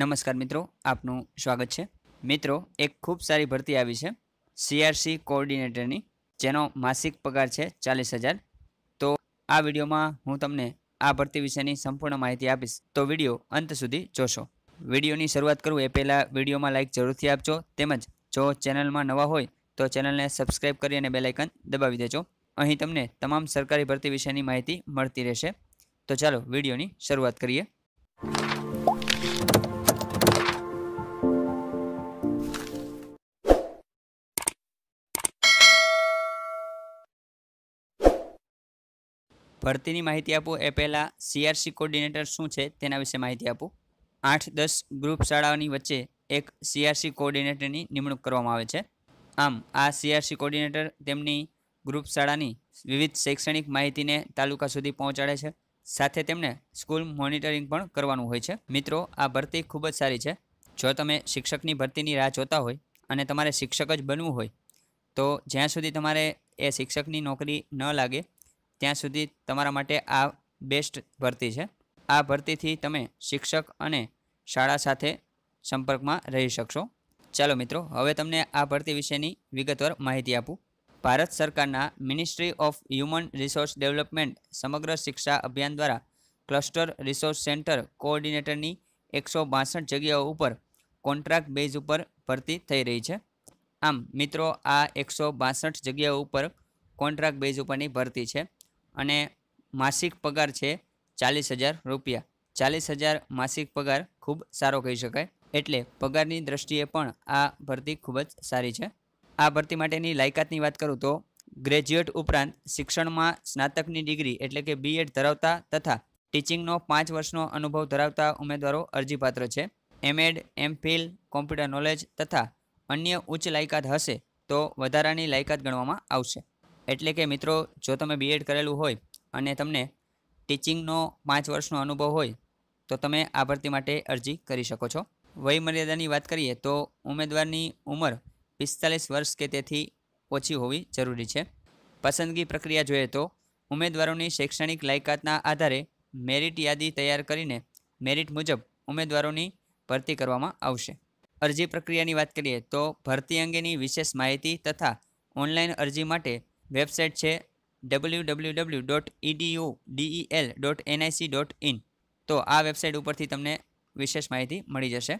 નમસ્કાર મિત્રો આપનું સ્વાગત છે મિત્રો એક ખૂબ સારી ભરતી આવી છે સીઆરસી કોઓર્ડિનેટરની જેનો માસિક પગાર છે ચાલીસ હજાર તો આ વિડીયોમાં હું તમને આ ભરતી વિશેની સંપૂર્ણ માહિતી આપીશ તો વિડીયો અંત સુધી જોશો વિડીયોની શરૂઆત કરું એ પહેલાં વિડીયોમાં લાઇક જરૂરથી આપજો તેમજ જો ચેનલમાં નવા હોય તો ચેનલને સબસ્ક્રાઇબ કરી અને બેલાઇકન દબાવી દેજો અહીં તમને તમામ સરકારી ભરતી વિશેની માહિતી મળતી રહેશે તો ચાલો વિડીયોની શરૂઆત કરીએ ભરતીની માહિતી આપો એ પહેલાં સીઆરસી કોર્ડિનેટર શું છે તેના વિશે માહિતી આપો આઠ દસ ગ્રુપ શાળાઓની વચ્ચે એક સીઆરસી કોર્ડિનેટરની નિમણૂક કરવામાં આવે છે આમ આ સીઆરસી કોર્ડિનેટર તેમની ગ્રુપ શાળાની વિવિધ શૈક્ષણિક માહિતીને તાલુકા સુધી પહોંચાડે છે સાથે તેમને સ્કૂલ મોનિટરિંગ પણ કરવાનું હોય છે મિત્રો આ ભરતી ખૂબ જ સારી છે જો તમે શિક્ષકની ભરતીની રાહ જોતા હોય અને તમારે શિક્ષક જ બનવું હોય તો જ્યાં સુધી તમારે એ શિક્ષકની નોકરી ન લાગે ત્યાં સુધી તમારા માટે આ બેસ્ટ ભરતી છે આ ભરતીથી તમે શિક્ષક અને શાળા સાથે સંપર્કમાં રહી શકશો ચાલો મિત્રો હવે તમને આ ભરતી વિશેની વિગતવાર માહિતી આપું ભારત સરકારના ministry of human resource development Samagra Shiksha અભિયાન દ્વારા ક્લસ્ટર રિસોર્સ સેન્ટર કોઓર્ડિનેટરની એકસો બાસઠ જગ્યાઓ ઉપર કોન્ટ્રાક્ટ બેઝ ઉપર ભરતી થઈ રહી છે આમ મિત્રો આ એકસો બાસઠ જગ્યાઓ ઉપર કોન્ટ્રાક્ટ બેઝ ઉપરની ભરતી છે અને માસિક પગાર છે ચાલીસ હજાર રૂપિયા ચાલીસ હજાર માસિક પગાર ખૂબ સારો કહી શકાય એટલે પગારની દ્રષ્ટિએ પણ આ ભરતી ખૂબ જ સારી છે આ ભરતી માટેની લાયકાતની વાત કરું તો ગ્રેજ્યુએટ ઉપરાંત શિક્ષણમાં સ્નાતકની ડિગ્રી એટલે કે બીએડ ધરાવતા તથા ટીચિંગનો પાંચ વર્ષનો અનુભવ ધરાવતા ઉમેદવારો અરજીપાત્ર છે એમએડ એમફિલ કોમ્પ્યુટર નોલેજ તથા અન્ય ઉચ્ચ લાયકાત હશે તો વધારાની લાયકાત ગણવામાં આવશે એટલે કે મિત્રો જો તમે બીએડ કરેલું હોય અને તમને ટીચિંગનો પાંચ વર્ષનો અનુભવ હોય તો તમે આ ભરતી માટે અરજી કરી શકો છો વયમર્યાદાની વાત કરીએ તો ઉમેદવારની ઉંમર પિસ્તાલીસ વર્ષ કે તેથી ઓછી હોવી જરૂરી છે પસંદગી પ્રક્રિયા જોઈએ તો ઉમેદવારોની શૈક્ષણિક લાયકાતના આધારે મેરિટ યાદી તૈયાર કરીને મેરિટ મુજબ ઉમેદવારોની ભરતી કરવામાં આવશે અરજી પ્રક્રિયાની વાત કરીએ તો ભરતી અંગેની વિશેષ માહિતી તથા ઓનલાઈન અરજી માટે વેબસાઇટ છે W W W dot EDU DEL dot NIC dot in તો આ વેબસાઇટ ઉપરથી તમને વિશેષ માહિતી મળી જશે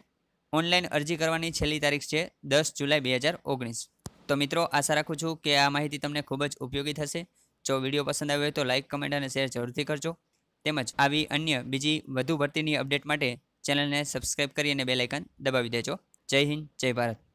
ઓનલાઈન અરજી કરવાની છેલ્લી તારીખ છે દસ જુલાઈ બે હજાર ઓગણીસ તો મિત્રો આશા રાખું છું કે આ માહિતી તમને ખૂબ જ ઉપયોગી થશે જો વિડીયો પસંદ આવ્યો હોય તો લાઇક કમેન્ટ અને શેર જરૂરથી કરજો તેમજ આવી અન્ય બીજી વધુ ભરતીની અપડેટ માટે ચેનલને સબસ્ક્રાઇબ કરી અને બેલાઇકન દબાવી દેજો જય હિન્દ જય ભારત